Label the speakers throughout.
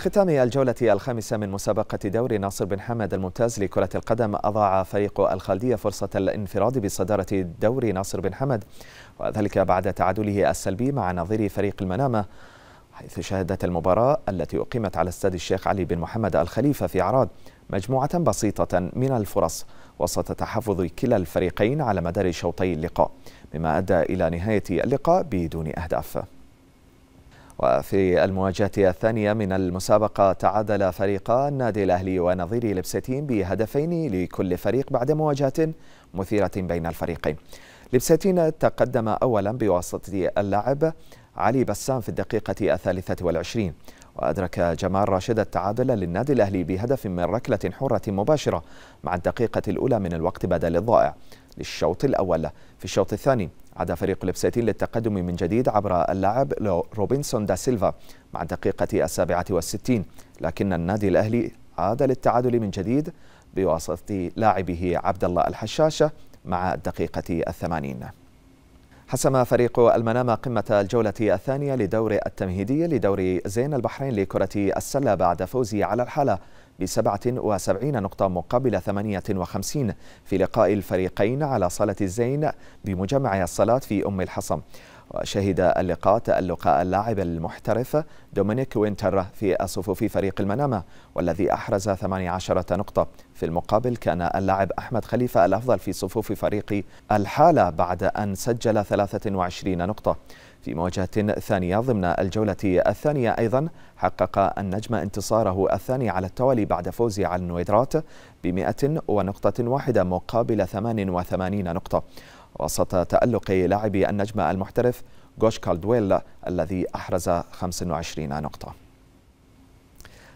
Speaker 1: ختام الجولة الخامسة من مسابقة دوري ناصر بن حمد الممتاز لكرة القدم أضاع فريق الخالدية فرصة الانفراد بصدارة دوري ناصر بن حمد وذلك بعد تعادله السلبي مع نظير فريق المنامة حيث شهدت المباراة التي أقيمت على استاد الشيخ علي بن محمد الخليفة في عراد مجموعة بسيطة من الفرص وسط تحفظ كلا الفريقين على مدار شوطي اللقاء مما أدى إلى نهاية اللقاء بدون أهداف وفي المواجهة الثانية من المسابقة تعادل فريقا النادي الأهلي ونظير لبستين بهدفين لكل فريق بعد مواجهة مثيرة بين الفريقين لبستين تقدم أولا بواسطة اللاعب علي بسام في الدقيقة الثالثة والعشرين وأدرك جمال راشد التعادل للنادي الأهلي بهدف من ركلة حرة مباشرة مع الدقيقة الأولى من الوقت بدل الضائع للشوط الأول في الشوط الثاني عاد فريق لبسيتين للتقدم من جديد عبر اللاعب روبنسون دا سيلفا مع الدقيقة السابعة والستين لكن النادي الأهلي عاد للتعادل من جديد بواسطة لاعبه عبد الله الحشاشة مع الدقيقة الثمانين حسم فريق المنامة قمة الجولة الثانية لدور التمهيدي لدور زين البحرين لكرة السلة بعد فوزه على الحالة ب 77 نقطة مقابل 58 في لقاء الفريقين على صالة الزين بمجمع الصلاة في أم الحصم وشهد اللقاء تألق اللاعب المحترف دومينيك وينتر في صفوف فريق المنامة والذي أحرز 18 نقطة في المقابل كان اللاعب أحمد خليفة الأفضل في صفوف فريق الحالة بعد أن سجل 23 نقطة في مواجهة ثانية ضمن الجولة الثانية أيضا حقق النجم انتصاره الثاني على التوالي بعد فوزه على النويدرات بمئة ونقطة واحدة مقابل 88 نقطة وسط تألق لاعب النجم المحترف جوش كالدويل الذي أحرز 25 نقطة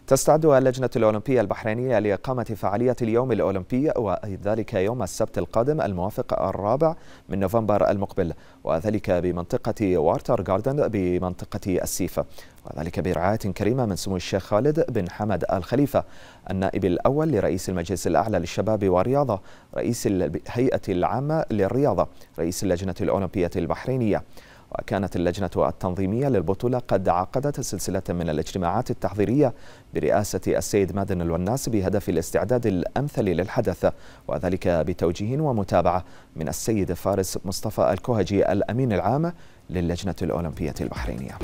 Speaker 1: تستعد اللجنة الأولمبية البحرينية لإقامة فعالية اليوم الأولمبي وذلك يوم السبت القادم الموافق الرابع من نوفمبر المقبل وذلك بمنطقة وارتر جاردن بمنطقة السيفة وذلك برعاية كريمة من سمو الشيخ خالد بن حمد الخليفة النائب الأول لرئيس المجلس الأعلى للشباب والرياضة رئيس الهيئة العامة للرياضة رئيس اللجنة الأولمبية البحرينية وكانت اللجنة التنظيمية للبطولة قد عقدت سلسلة من الاجتماعات التحضيرية برئاسة السيد مادن الوناس بهدف الاستعداد الأمثل للحدث وذلك بتوجيه ومتابعة من السيد فارس مصطفى الكوهجي الأمين العام للجنة الأولمبية البحرينية